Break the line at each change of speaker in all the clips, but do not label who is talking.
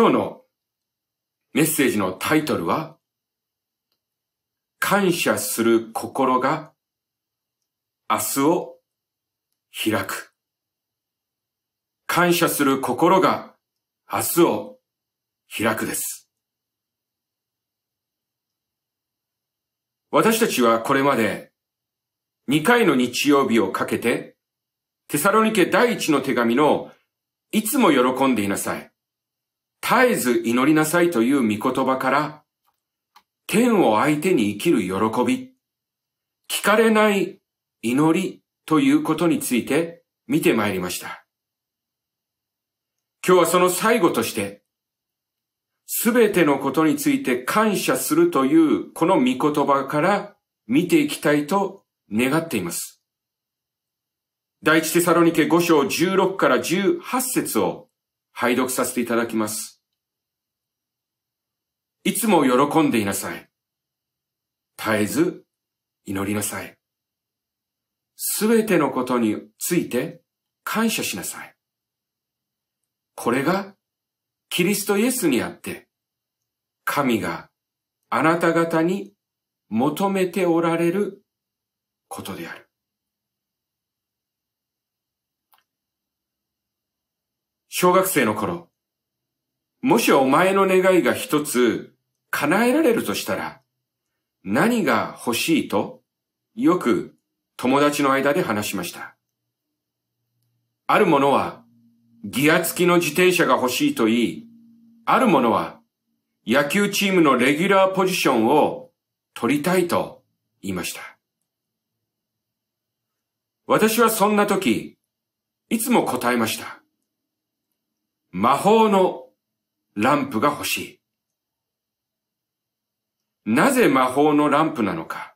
今日のメッセージのタイトルは、感謝する心が明日を開く。感謝する心が明日を開くです。私たちはこれまで2回の日曜日をかけてテサロニケ第一の手紙のいつも喜んでいなさい。絶えず祈りなさいという御言葉から、天を相手に生きる喜び、聞かれない祈りということについて見てまいりました。今日はその最後として、すべてのことについて感謝するというこの御言葉から見ていきたいと願っています。第一テサロニケ5章16から18節を拝読させていただきます。いつも喜んでいなさい。絶えず祈りなさい。すべてのことについて感謝しなさい。これがキリストイエスにあって、神があなた方に求めておられることである。小学生の頃、もしお前の願いが一つ叶えられるとしたら、何が欲しいと、よく友達の間で話しました。ある者は、ギア付きの自転車が欲しいと言い、ある者は、野球チームのレギュラーポジションを取りたいと言いました。私はそんな時、いつも答えました。魔法のランプが欲しい。なぜ魔法のランプなのか。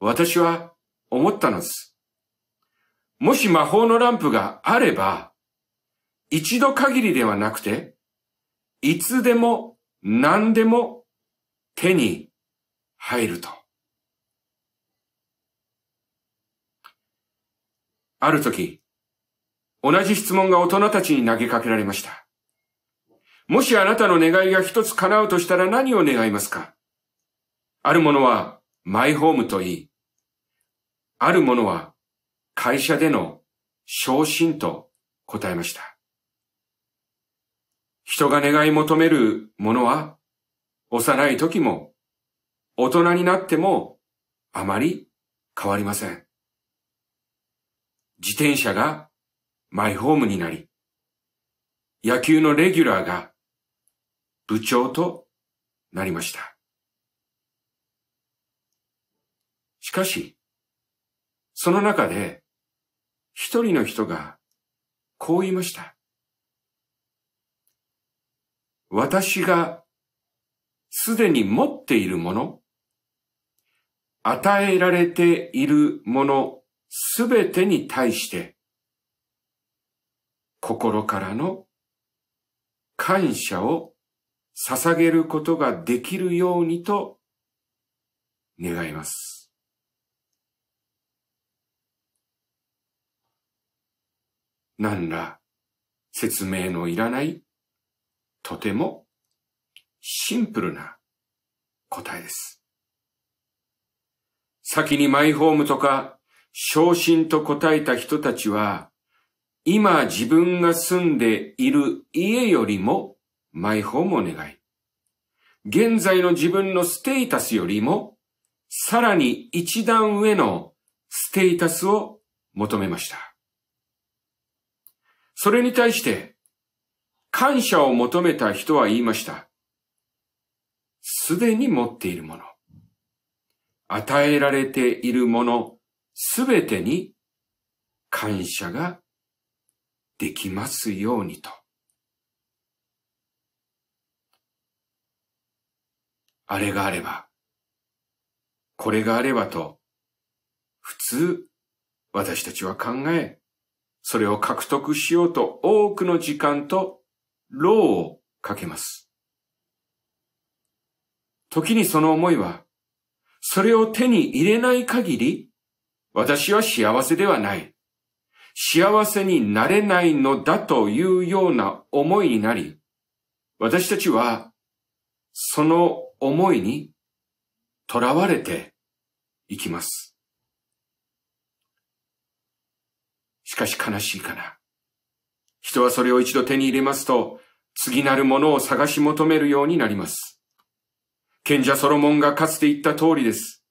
私は思ったのです。もし魔法のランプがあれば、一度限りではなくて、いつでも何でも手に入ると。ある時、同じ質問が大人たちに投げかけられました。もしあなたの願いが一つ叶うとしたら何を願いますかあるものはマイホームといい、あるものは会社での昇進と答えました。人が願い求めるものは幼い時も大人になってもあまり変わりません。自転車がマイホームになり、野球のレギュラーが部長となりました。しかし、その中で一人の人がこう言いました。私がすでに持っているもの、与えられているものすべてに対して、心からの感謝を捧げることができるようにと願います。何ら説明のいらない、とてもシンプルな答えです。先にマイホームとか昇進と答えた人たちは今自分が住んでいる家よりもマイホームを願い、現在の自分のステータスよりも、さらに一段上のステータスを求めました。それに対して、感謝を求めた人は言いました。すでに持っているもの。与えられているものすべてに感謝ができますようにと。あれがあれば、これがあればと、普通、私たちは考え、それを獲得しようと多くの時間と労をかけます。時にその思いは、それを手に入れない限り、私は幸せではない。幸せになれないのだというような思いになり、私たちはその思いに囚われていきます。しかし悲しいかな。人はそれを一度手に入れますと、次なるものを探し求めるようになります。賢者ソロモンがかつて言った通りです。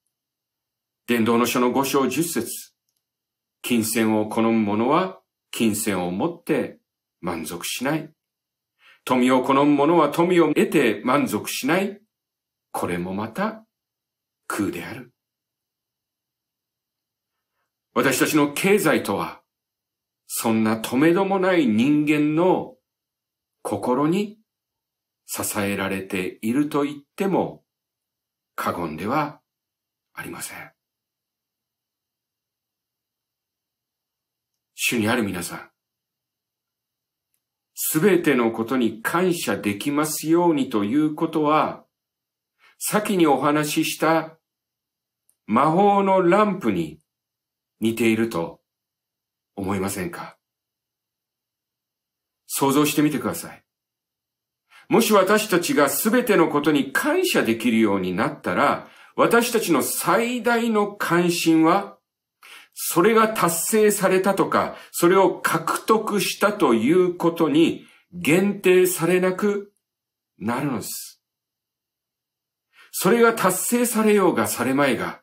伝道の書の五章十節金銭を好む者は金銭を持って満足しない。富を好む者は富を得て満足しない。これもまた空である。私たちの経済とは、そんな止めどもない人間の心に支えられていると言っても過言ではありません。主にある皆さん、すべてのことに感謝できますようにということは、先にお話しした魔法のランプに似ていると思いませんか想像してみてください。もし私たちがすべてのことに感謝できるようになったら、私たちの最大の関心はそれが達成されたとか、それを獲得したということに限定されなくなるのです。それが達成されようがされまいが、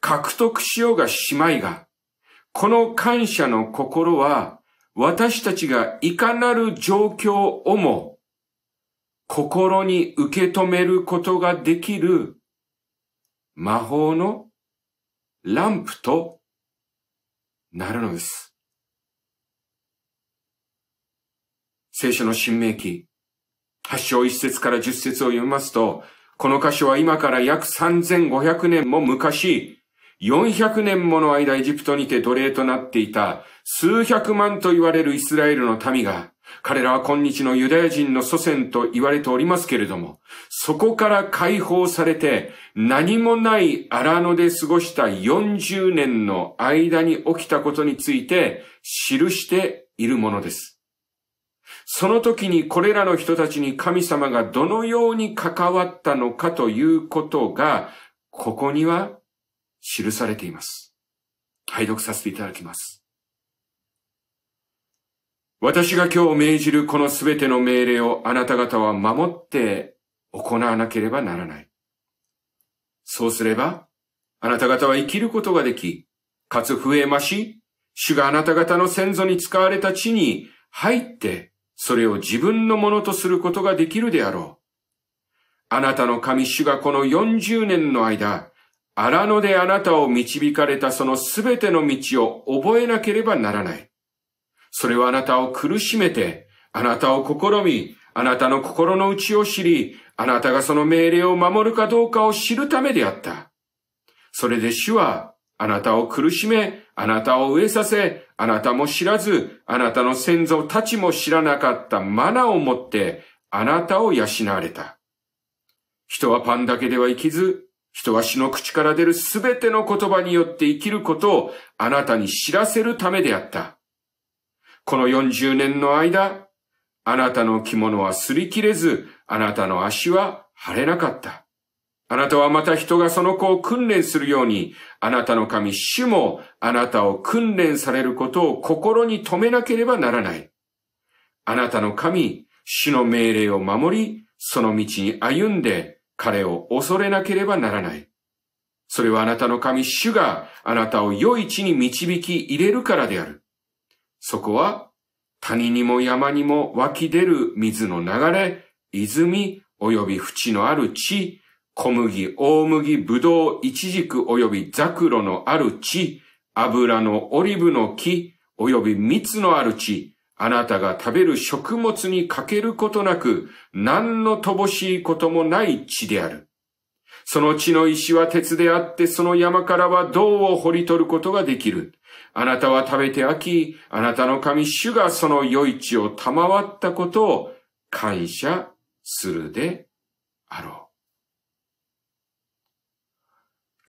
獲得しようがしまいが、この感謝の心は、私たちがいかなる状況をも、心に受け止めることができる、魔法のランプとなるのです。聖書の新明記、八章一節から十節を読みますと、この箇所は今から約3500年も昔、400年もの間エジプトにて奴隷となっていた数百万と言われるイスラエルの民が、彼らは今日のユダヤ人の祖先と言われておりますけれども、そこから解放されて何もない荒野で過ごした40年の間に起きたことについて記しているものです。その時にこれらの人たちに神様がどのように関わったのかということが、ここには記されています。拝読させていただきます。私が今日命じるこのすべての命令をあなた方は守って行わなければならない。そうすれば、あなた方は生きることができ、かつ増えまし、主があなた方の先祖に使われた地に入って、それを自分のものとすることができるであろう。あなたの神主がこの40年の間、荒野であなたを導かれたそのすべての道を覚えなければならない。それはあなたを苦しめて、あなたを試み、あなたの心の内を知り、あなたがその命令を守るかどうかを知るためであった。それで主は、あなたを苦しめ、あなたを飢えさせ、あなたも知らず、あなたの先祖たちも知らなかったマナを持って、あなたを養われた。人はパンだけでは生きず、人は死の口から出るすべての言葉によって生きることをあなたに知らせるためであった。この40年の間、あなたの着物は擦り切れず、あなたの足は腫れなかった。あなたはまた人がその子を訓練するように、あなたの神主もあなたを訓練されることを心に留めなければならない。あなたの神、主の命令を守り、その道に歩んで彼を恐れなければならない。それはあなたの神主があなたを良い地に導き入れるからである。そこは谷にも山にも湧き出る水の流れ、泉及び淵のある地、小麦、大麦、ぶどう、いちじく及びザクロのある地、油のオリブの木、及び蜜のある地、あなたが食べる食物に欠けることなく、何の乏しいこともない地である。その地の石は鉄であって、その山からは銅を掘り取ることができる。あなたは食べて飽き、あなたの神主がその余市を賜ったことを感謝するであろう。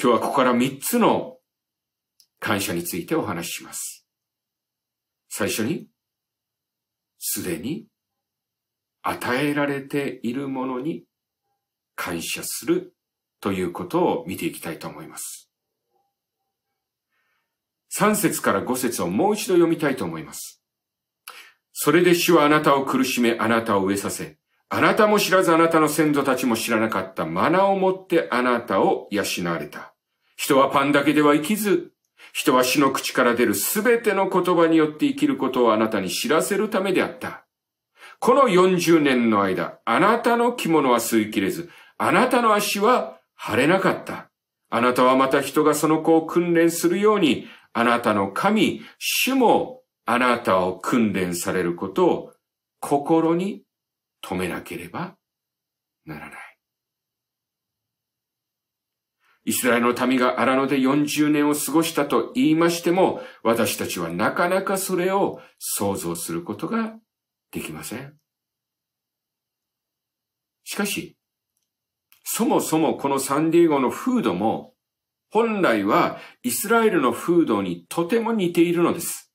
今日はここから三つの感謝についてお話しします。最初に、すでに与えられているものに感謝するということを見ていきたいと思います。3節から5節をもう一度読みたいと思います。それで主はあなたを苦しめ、あなたを植えさせ、あなたも知らずあなたの先祖たちも知らなかったマナをもってあなたを養われた。人はパンだけでは生きず、人は死の口から出るすべての言葉によって生きることをあなたに知らせるためであった。この40年の間、あなたの着物は吸い切れず、あなたの足は腫れなかった。あなたはまた人がその子を訓練するように、あなたの神、主もあなたを訓練されることを心に止めなければならない。イスラエルの民が荒野で40年を過ごしたと言いましても、私たちはなかなかそれを想像することができません。しかし、そもそもこのサンディエゴの風土も、本来はイスラエルの風土にとても似ているのです。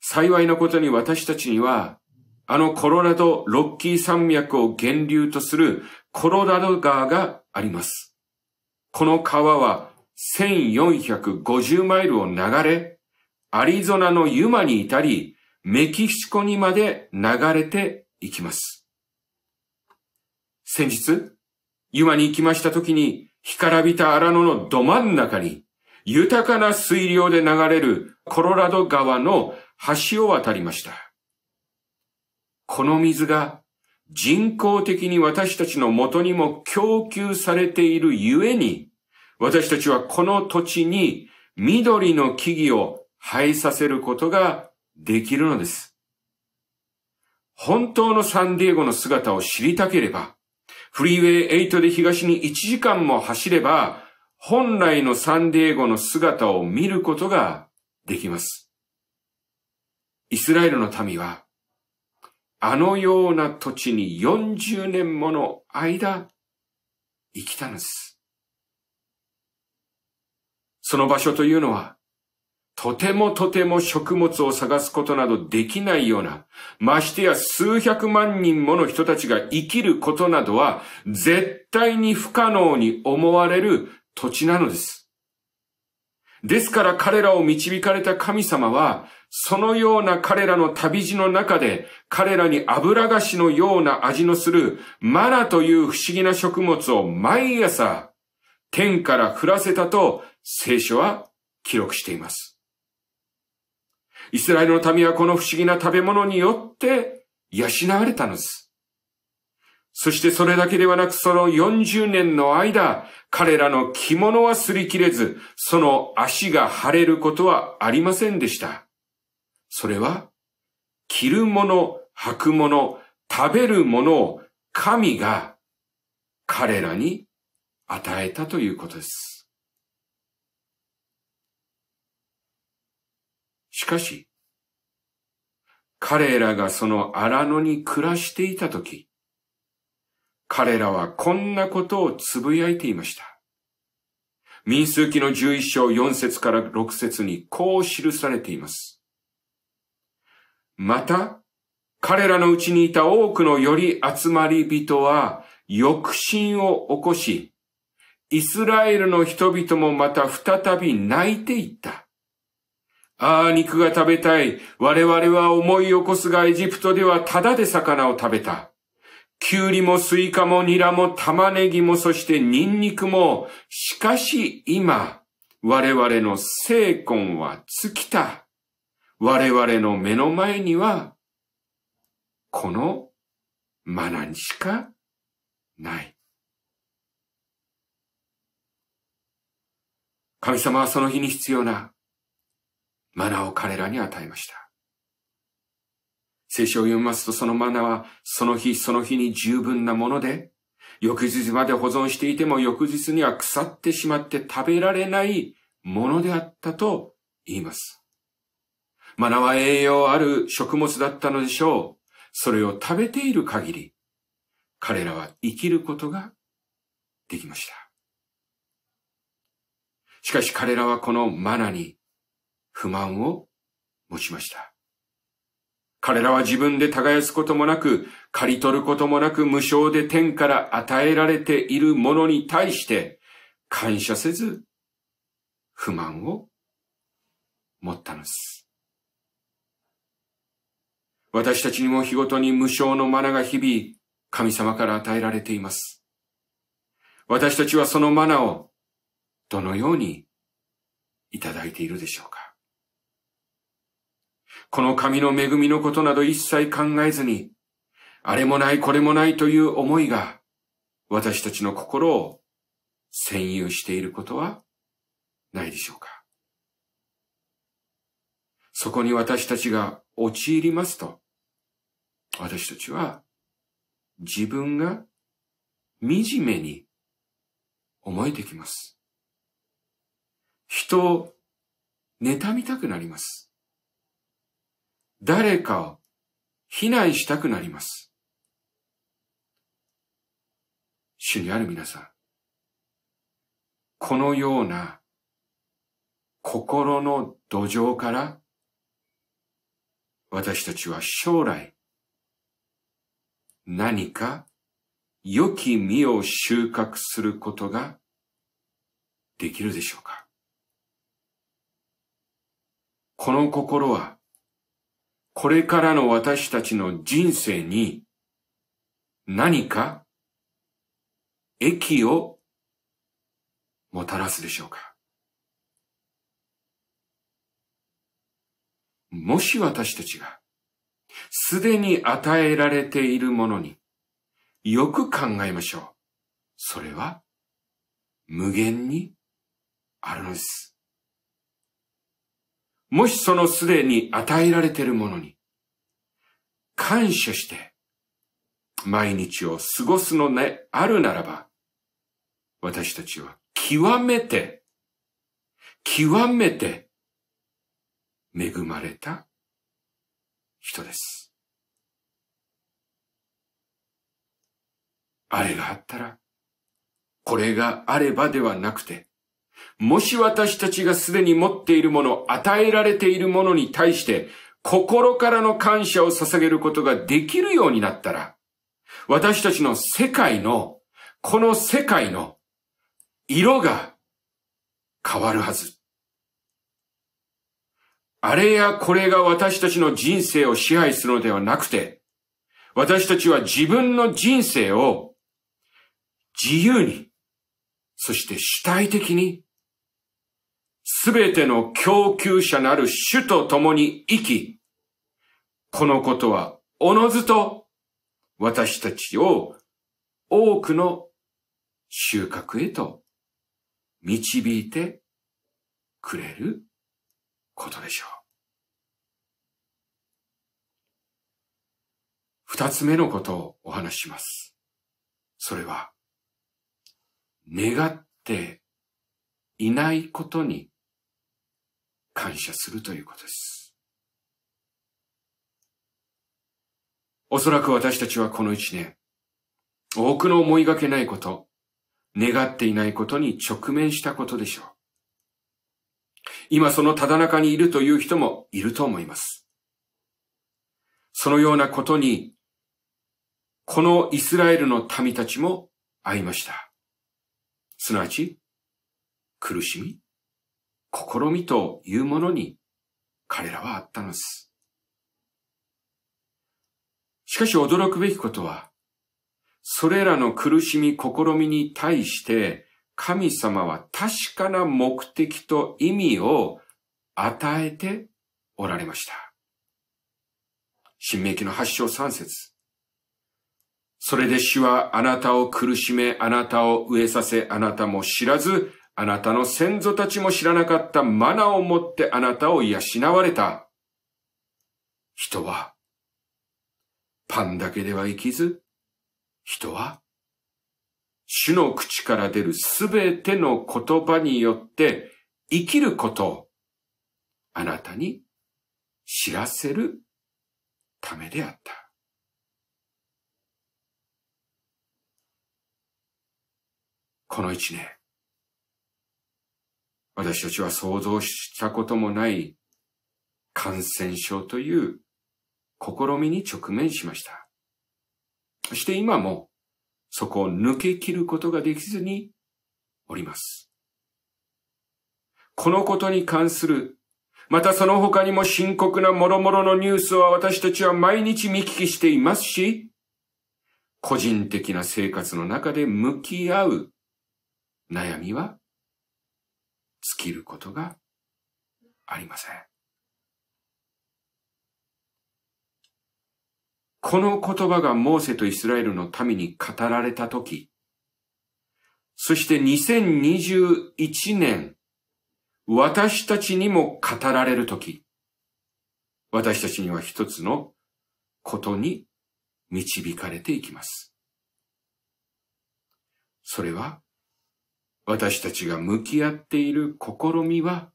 幸いなことに私たちには、あのコロラドロッキー山脈を源流とするコロラド川があります。この川は1450マイルを流れ、アリゾナのユマに至り、メキシコにまで流れていきます。先日、ユマに行きました時に、干からびた荒野のど真ん中に、豊かな水量で流れるコロラド川の橋を渡りました。この水が人工的に私たちの元にも供給されているゆえに、私たちはこの土地に緑の木々を生えさせることができるのです。本当のサンディエゴの姿を知りたければ、フリーウェイ8で東に1時間も走れば、本来のサンディエゴの姿を見ることができます。イスラエルの民は、あのような土地に40年もの間、生きたのです。その場所というのは、とてもとても食物を探すことなどできないような、ましてや数百万人もの人たちが生きることなどは絶対に不可能に思われる土地なのです。ですから彼らを導かれた神様は、そのような彼らの旅路の中で、彼らに油菓子のような味のするマナという不思議な食物を毎朝、天から降らせたと聖書は記録しています。イスラエルの民はこの不思議な食べ物によって養われたのです。そしてそれだけではなくその40年の間、彼らの着物は擦り切れず、その足が腫れることはありませんでした。それは、着るもの、履くもの、食べるものを神が彼らに与えたということです。しかし、彼らがその荒野に暮らしていたとき、彼らはこんなことをつぶやいていました。民数記の11章4節から6節にこう記されています。また、彼らのうちにいた多くのより集まり人は抑心を起こし、イスラエルの人々もまた再び泣いていった。ああ、肉が食べたい。我々は思い起こすがエジプトではただで魚を食べた。きゅうりもスイカもニラも玉ねぎもそしてニンニクも、しかし今、我々の精魂は尽きた。我々の目の前には、このマナにしかない。神様はその日に必要なマナを彼らに与えました。聖書を読みますとそのマナはその日その日に十分なもので、翌日まで保存していても翌日には腐ってしまって食べられないものであったと言います。マナは栄養ある食物だったのでしょう。それを食べている限り、彼らは生きることができました。しかし彼らはこのマナに不満を持ちました。彼らは自分で耕すこともなく、刈り取ることもなく無償で天から与えられているものに対して感謝せず不満を持ったのです。私たちにも日ごとに無償のマナが日々神様から与えられています。私たちはそのマナをどのようにいただいているでしょうかこの神の恵みのことなど一切考えずに、あれもないこれもないという思いが、私たちの心を占有していることはないでしょうか。そこに私たちが陥りますと、私たちは自分が惨めに思えてきます。人を妬みたくなります。誰かを避難したくなります。主にある皆さん、このような心の土壌から私たちは将来何か良き実を収穫することができるでしょうかこの心はこれからの私たちの人生に何か益をもたらすでしょうかもし私たちがすでに与えられているものによく考えましょう。それは無限にあるのです。もしそのすでに与えられているものに、感謝して、毎日を過ごすのね、あるならば、私たちは極めて、極めて、恵まれた人です。あれがあったら、これがあればではなくて、もし私たちがすでに持っているもの、与えられているものに対して、心からの感謝を捧げることができるようになったら、私たちの世界の、この世界の色が変わるはず。あれやこれが私たちの人生を支配するのではなくて、私たちは自分の人生を自由に、そして主体的にすべての供給者なる主と共に生き、このことはおのずと私たちを多くの収穫へと導いてくれることでしょう。二つ目のことをお話しします。それは、願っていないことに感謝するということです。おそらく私たちはこの一年、多くの思いがけないこと、願っていないことに直面したことでしょう。今そのただ中にいるという人もいると思います。そのようなことに、このイスラエルの民たちも会いました。すなわち、苦しみ、試みというものに彼らはあったのです。しかし驚くべきことは、それらの苦しみ、試みに対して、神様は確かな目的と意味を与えておられました。新明記の8章3節それで主はあなたを苦しめ、あなたを飢えさせ、あなたも知らず、あなたの先祖たちも知らなかったマナを持ってあなたを養われた。人は、パンだけでは生きず、人は、主の口から出るすべての言葉によって生きることをあなたに知らせるためであった。この一年、私たちは想像したこともない感染症という試みに直面しました。そして今もそこを抜け切ることができずにおります。このことに関する、またその他にも深刻な諸々のニュースは私たちは毎日見聞きしていますし、個人的な生活の中で向き合う悩みは尽きることがありません。この言葉がモーセとイスラエルの民に語られたとき、そして2021年、私たちにも語られるとき、私たちには一つのことに導かれていきます。それは、私たちが向き合っている試みは、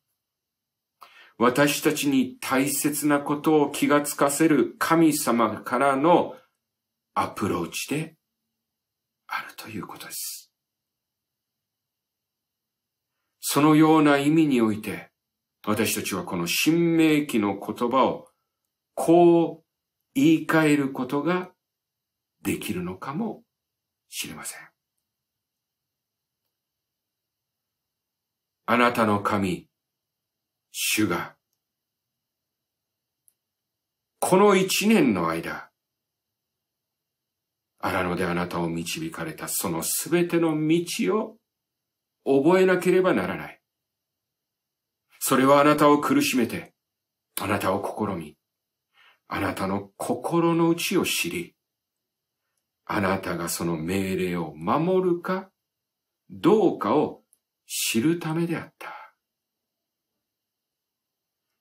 私たちに大切なことを気がつかせる神様からのアプローチであるということです。そのような意味において、私たちはこの新明記の言葉をこう言い換えることができるのかもしれません。あなたの神、主が、この一年の間、荒野であなたを導かれたそのすべての道を覚えなければならない。それはあなたを苦しめて、あなたを試み、あなたの心の内を知り、あなたがその命令を守るかどうかを知るためであった。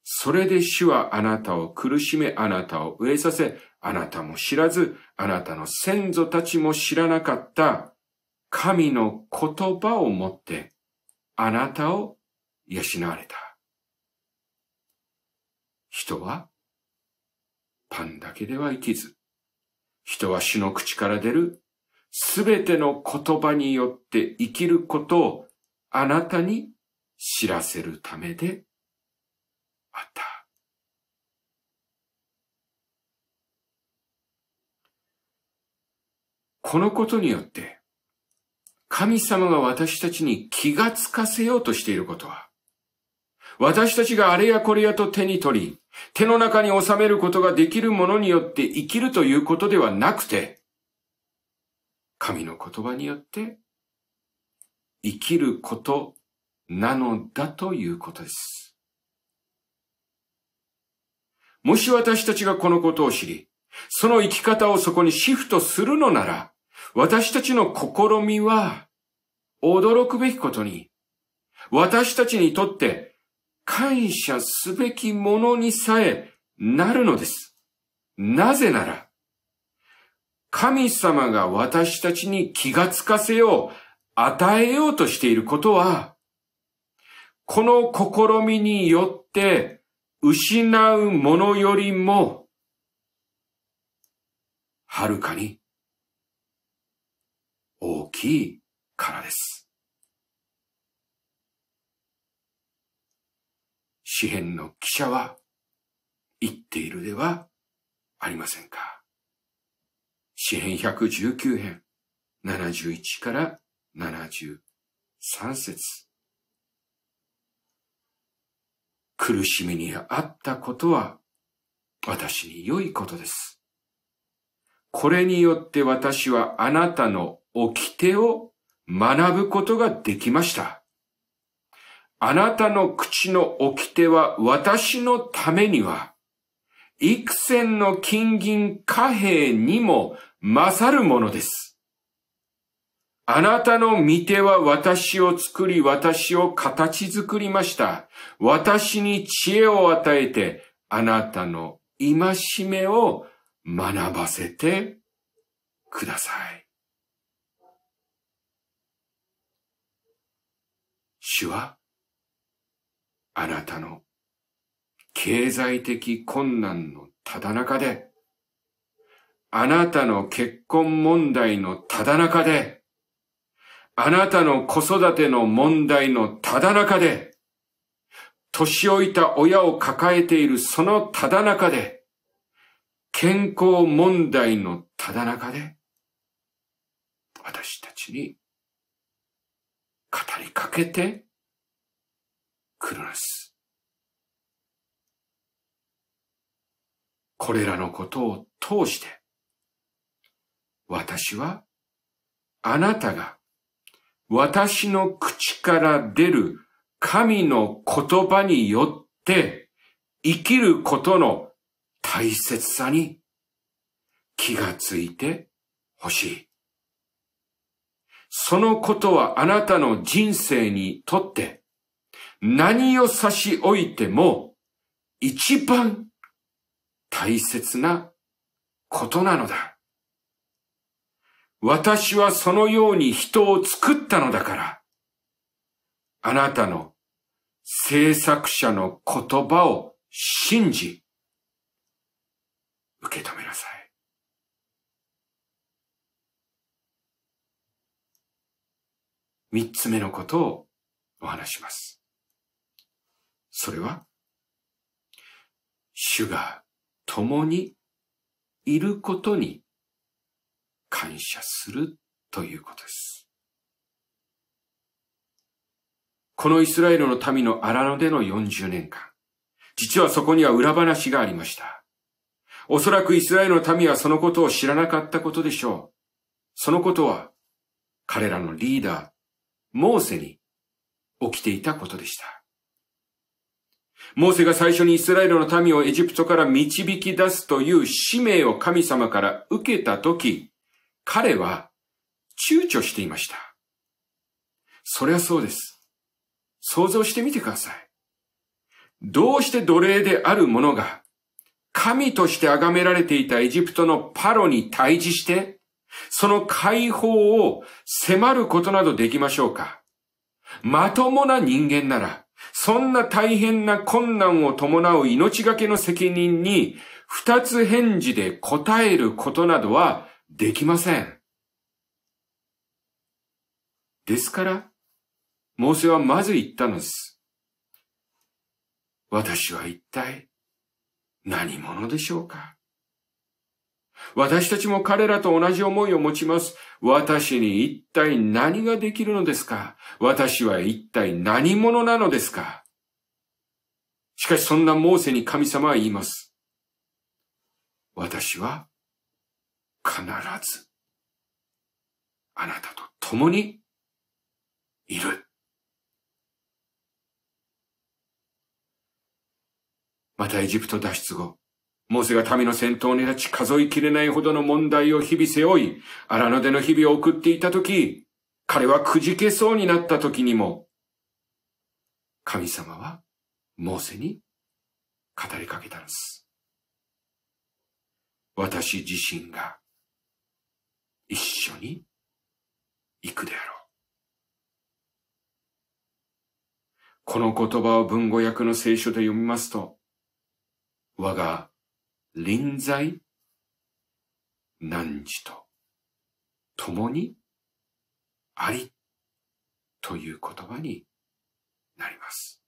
それで主はあなたを苦しめ、あなたを飢えさせ、あなたも知らず、あなたの先祖たちも知らなかった神の言葉をもってあなたを養われた。人はパンだけでは生きず、人は主の口から出るすべての言葉によって生きることをあなたに知らせるためであった。このことによって、神様が私たちに気がつかせようとしていることは、私たちがあれやこれやと手に取り、手の中に収めることができるものによって生きるということではなくて、神の言葉によって生きることなのだということです。もし私たちがこのことを知り、その生き方をそこにシフトするのなら、私たちの試みは驚くべきことに、私たちにとって感謝すべきものにさえなるのです。なぜなら、神様が私たちに気がつかせよう、与えようとしていることは、この試みによって失うものよりも、はるかに大きいからです。詩篇の記者は言っているではありませんか。詩篇119編71から73節苦しみにあったことは私に良いことです。これによって私はあなたの掟を学ぶことができました。あなたの口の掟は私のためには、幾千の金銀貨幣にも勝るものです。あなたの見ては私を作り、私を形作りました。私に知恵を与えて、あなたの戒めを学ばせてください。主は、あなたの経済的困難のただ中で、あなたの結婚問題のただ中で、あなたの子育ての問題のただ中で、年老いた親を抱えているそのただ中で、健康問題のただ中で、私たちに語りかけてくるのです。これらのことを通して、私はあなたが私の口から出る神の言葉によって生きることの大切さに気がついてほしい。そのことはあなたの人生にとって何を差し置いても一番大切なことなのだ。私はそのように人を作ったのだから、あなたの制作者の言葉を信じ、受け止めなさい。三つ目のことをお話します。それは、主が共にいることに感謝するということです。このイスラエルの民の荒野での40年間、実はそこには裏話がありました。おそらくイスラエルの民はそのことを知らなかったことでしょう。そのことは、彼らのリーダー、モーセに起きていたことでした。モーセが最初にイスラエルの民をエジプトから導き出すという使命を神様から受けたとき、彼は躊躇していました。そりゃそうです。想像してみてください。どうして奴隷である者が、神として崇められていたエジプトのパロに対峙して、その解放を迫ることなどできましょうかまともな人間なら、そんな大変な困難を伴う命がけの責任に、二つ返事で答えることなどはできません。ですから、モーセはまず言ったのです。私は一体何者でしょうか私たちも彼らと同じ思いを持ちます。私に一体何ができるのですか私は一体何者なのですかしかしそんなモーセに神様は言います。私は必ずあなたと共にいる。またエジプト脱出後、モーセが民の戦闘に立ち数えきれないほどの問題を日々背負い、荒野での日々を送っていたとき、彼はくじけそうになったときにも、神様はモーセに語りかけたんです。私自身が一緒に行くであろう。この言葉を文語訳の聖書で読みますと、我が臨在何時と共にありという言葉になります。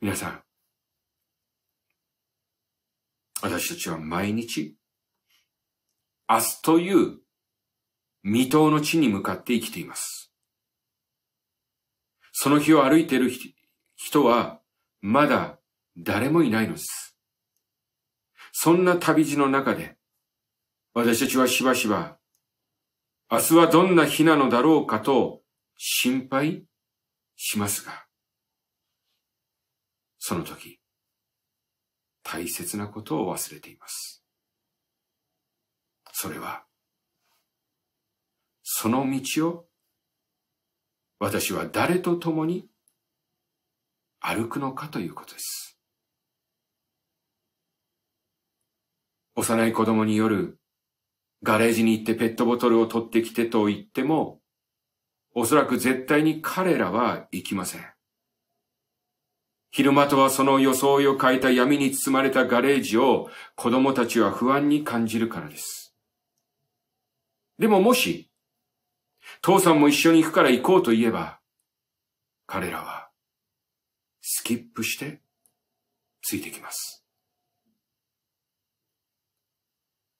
皆さん、私たちは毎日、明日という未踏の地に向かって生きています。その日を歩いている人は、まだ誰もいないのです。そんな旅路の中で、私たちはしばしば、明日はどんな日なのだろうかと心配しますが、その時、大切なことを忘れています。それは、その道を私は誰と共に歩くのかということです。幼い子供によるガレージに行ってペットボトルを取ってきてと言っても、おそらく絶対に彼らは行きません。昼間とはその装いを変えた闇に包まれたガレージを子供たちは不安に感じるからです。でももし、父さんも一緒に行くから行こうと言えば、彼らはスキップしてついてきます。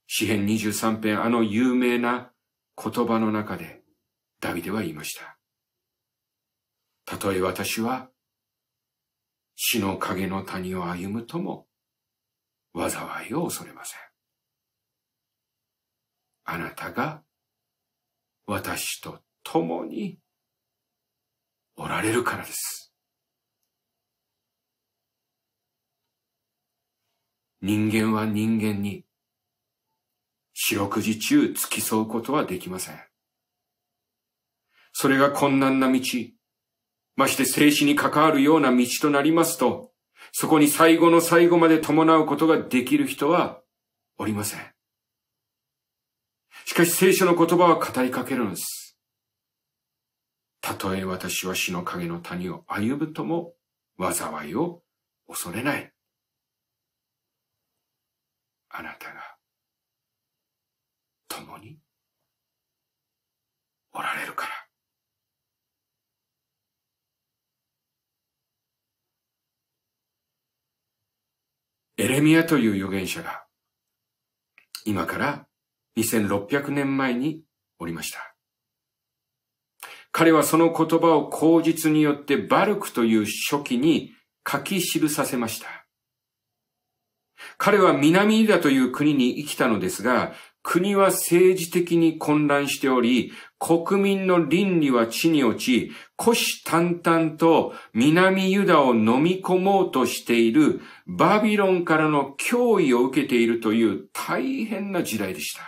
詩編23編あの有名な言葉の中でダビデは言いました。たとえ私は死の影の谷を歩むとも、災いを恐れません。あなたが私と共におられるからです。人間は人間に四六時中付き添うことはできません。それが困難な道、まして生死に関わるような道となりますと、そこに最後の最後まで伴うことができる人はおりません。しかし聖書の言葉は語りかけるんです。たとえ私は死の影の谷を歩むとも、災いを恐れない。あなたが、共に、おられるから。エレミアという預言者が、今から2600年前におりました。彼はその言葉を口実によってバルクという初期に書き記させました。彼は南イダという国に生きたのですが、国は政治的に混乱しており、国民の倫理は地に落ち、虎視眈々と南ユダを飲み込もうとしているバビロンからの脅威を受けているという大変な時代でした。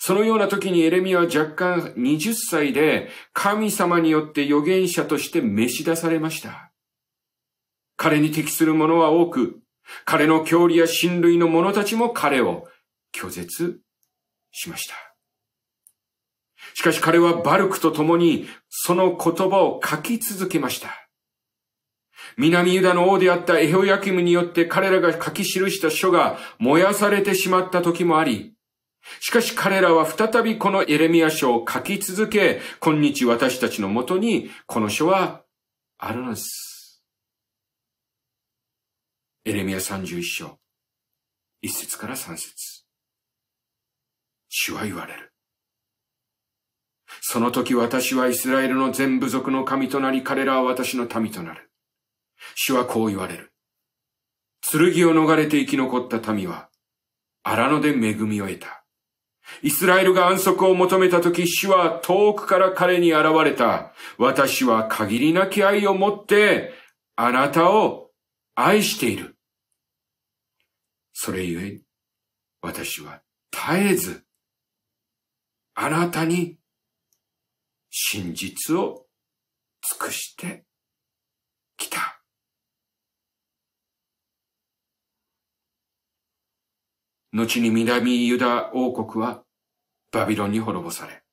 そのような時にエレミアは若干20歳で神様によって預言者として召し出されました。彼に適する者は多く、彼の教理や親類の者たちも彼を拒絶しました。しかし彼はバルクと共にその言葉を書き続けました。南ユダの王であったエホヤキムによって彼らが書き記した書が燃やされてしまった時もあり、しかし彼らは再びこのエレミア書を書き続け、今日私たちのもとにこの書はあるのです。エレミア31章、1節から3節主は言われる。その時私はイスラエルの全部族の神となり、彼らは私の民となる。主はこう言われる。剣を逃れて生き残った民は、荒野で恵みを得た。イスラエルが安息を求めた時、主は遠くから彼に現れた。私は限りなき愛を持って、あなたを愛している。それゆえ、私は絶えず、あなたに真実を尽くしてきた。後に南ユダ王国はバビロンに滅ぼされ、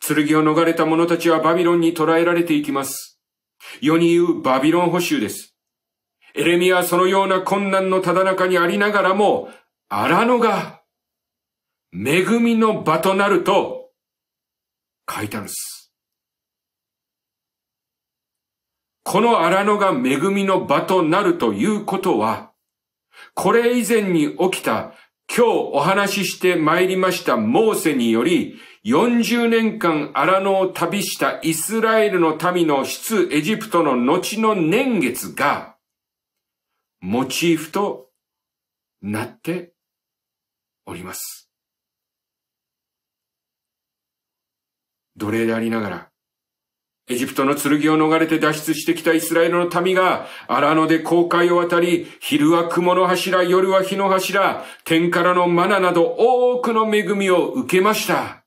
剣を逃れた者たちはバビロンに捕らえられていきます。世に言うバビロン捕囚です。エレミアはそのような困難のただ中にありながらも、荒野が恵みの場となると書いたんです。この荒野が恵みの場となるということは、これ以前に起きた今日お話しして参りましたモーセにより、40年間荒野を旅したイスラエルの民の出エジプトの後の年月が、モチーフとなっております。奴隷でありながら、エジプトの剣を逃れて脱出してきたイスラエルの民が、荒野で航海を渡り、昼は雲の柱、夜は火の柱、天からのマナなど多くの恵みを受けました。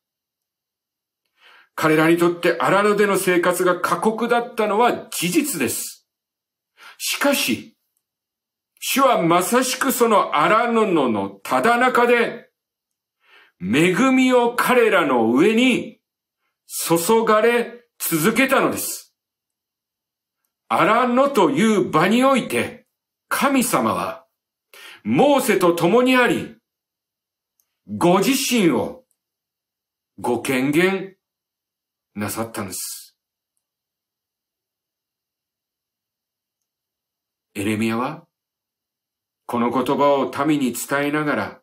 彼らにとって荒野での生活が過酷だったのは事実です。しかし、主はまさしくその荒野のただ中で、恵みを彼らの上に注がれ続けたのです。荒野という場において、神様は、モーセと共にあり、ご自身をご権限なさったんです。エレミアはこの言葉を民に伝えながら、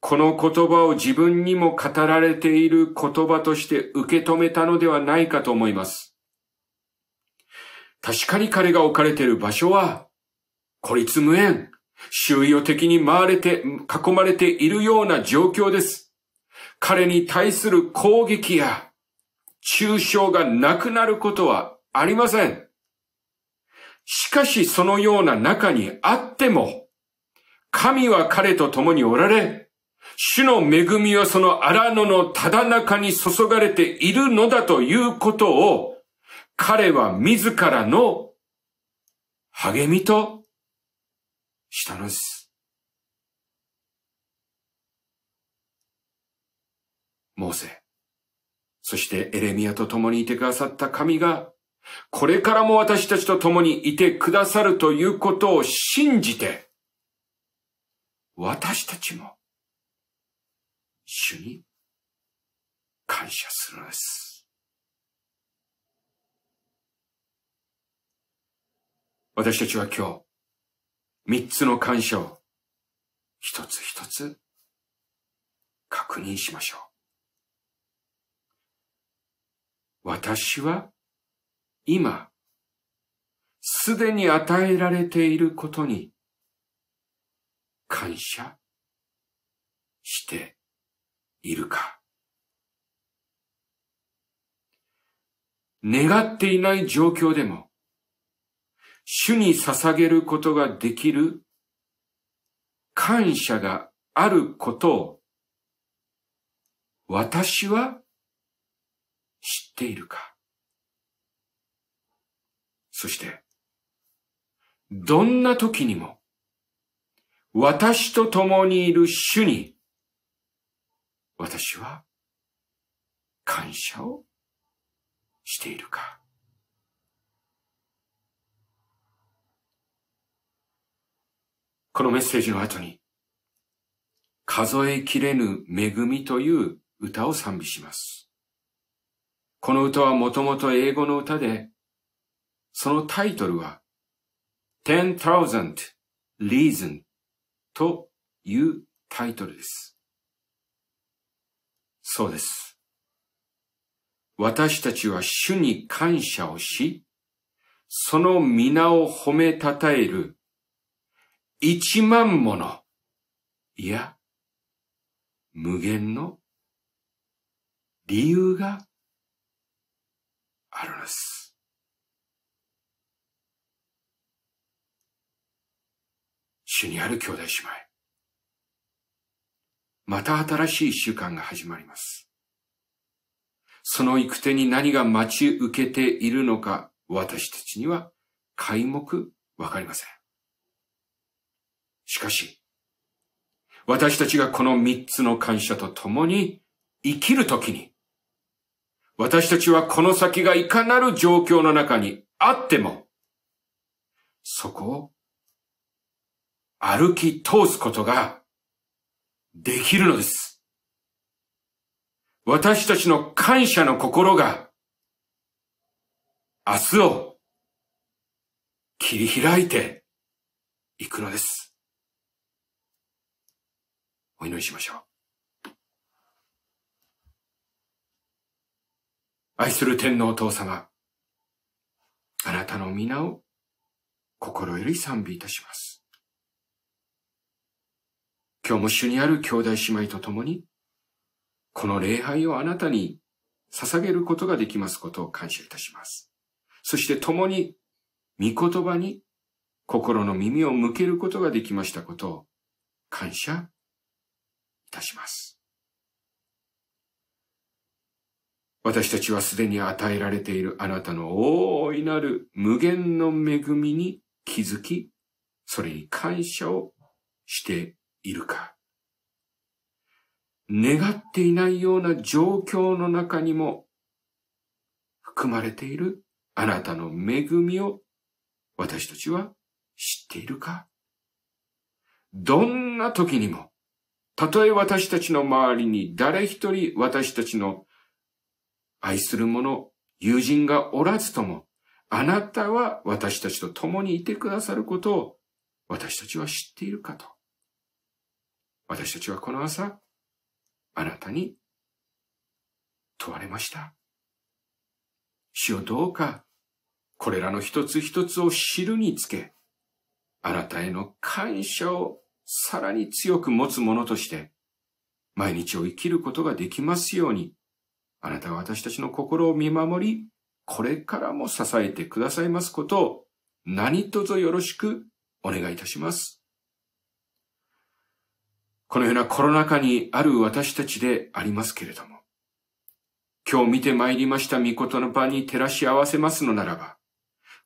この言葉を自分にも語られている言葉として受け止めたのではないかと思います。確かに彼が置かれている場所は、孤立無縁、周囲を敵に回れて、囲まれているような状況です。彼に対する攻撃や、中傷がなくなることはありません。しかしそのような中にあっても、神は彼と共におられ、主の恵みはその荒野のただ中に注がれているのだということを、彼は自らの励みとしたのです。モーセ、そしてエレミアと共にいてくださった神が、これからも私たちと共にいてくださるということを信じて、私たちも、主に感謝するのです。私たちは今日、三つの感謝を一つ一つ確認しましょう。私は今、すでに与えられていることに感謝しているか願っていない状況でも、主に捧げることができる感謝があることを私は知っているかそして、どんな時にも私と共にいる主に、私は感謝をしているか。このメッセージの後に、数えきれぬ恵みという歌を賛美します。この歌はもともと英語の歌で、そのタイトルは、10,000 reasons というタイトルです。そうです。私たちは主に感謝をし、その皆を褒めたたえる一万もの、いや、無限の理由があるんです。主にある兄弟姉妹。また新しい一週間が始まります。その行く手に何が待ち受けているのか、私たちには皆目わかりません。しかし、私たちがこの三つの感謝と共に生きるときに、私たちはこの先がいかなる状況の中にあっても、そこを歩き通すことができるのです。私たちの感謝の心が明日を切り開いていくのです。お祈りしましょう。愛する天皇お父様、あなたの皆を心より賛美いたします。今日も主にある兄弟姉妹と共に、この礼拝をあなたに捧げることができますことを感謝いたします。そして共に、御言葉に心の耳を向けることができましたことを感謝いたします。私たちはすでに与えられているあなたの大いなる無限の恵みに気づき、それに感謝をしているか願っていないような状況の中にも含まれているあなたの恵みを私たちは知っているかどんな時にも、たとえ私たちの周りに誰一人私たちの愛する者、友人がおらずとも、あなたは私たちと共にいてくださることを私たちは知っているかと。私たちはこの朝、あなたに問われました。主をどうか、これらの一つ一つを知るにつけ、あなたへの感謝をさらに強く持つものとして、毎日を生きることができますように、あなたは私たちの心を見守り、これからも支えてくださいますことを、何卒よろしくお願いいたします。このようなコロナ禍にある私たちでありますけれども、今日見て参りました御事の場に照らし合わせますのならば、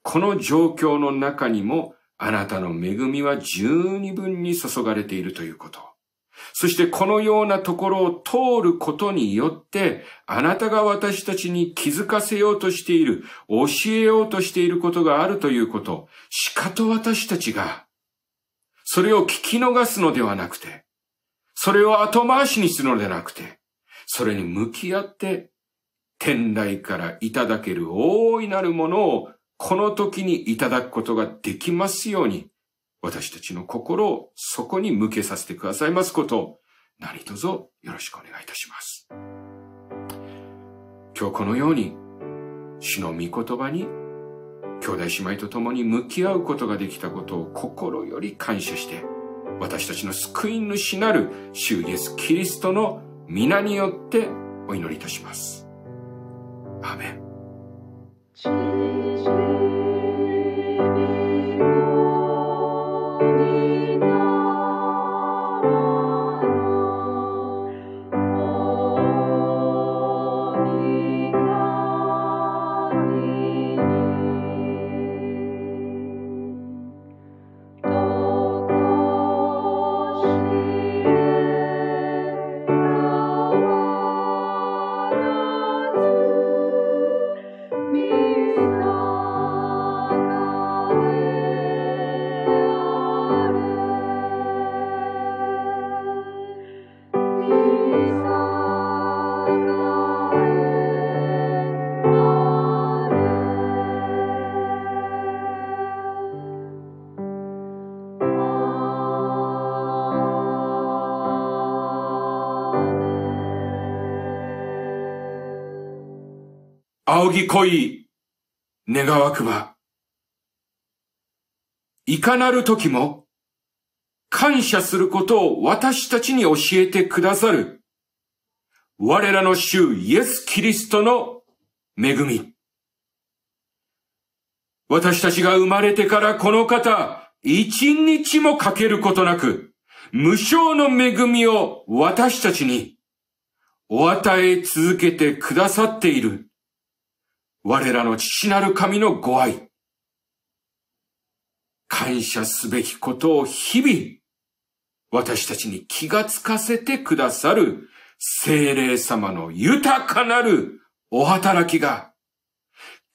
この状況の中にもあなたの恵みは十二分に注がれているということ。そしてこのようなところを通ることによって、あなたが私たちに気づかせようとしている、教えようとしていることがあるということ、しかと私たちが、それを聞き逃すのではなくて、それを後回しにするのではなくて、それに向き合って、天来からいただける大いなるものを、この時にいただくことができますように、私たちの心をそこに向けさせてくださいますことを、何卒よろしくお願いいたします。今日このように、主の御言葉に、兄弟姉妹と共に向き合うことができたことを心より感謝して、私たちの救い主なる主イエスキリストの皆によってお祈りいたします。アメン。に来い、願わくば。いかなる時も、感謝することを私たちに教えてくださる、我らの主イエス・キリストの恵み。私たちが生まれてからこの方、一日もかけることなく、無償の恵みを私たちにお与え続けてくださっている。我らの父なる神のご愛。感謝すべきことを日々、私たちに気がつかせてくださる精霊様の豊かなるお働きが、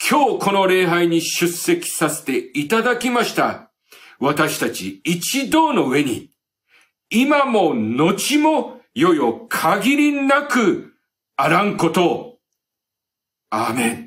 今日この礼拝に出席させていただきました。私たち一同の上に、今も後もよよ限りなくあらんことを。アーメン。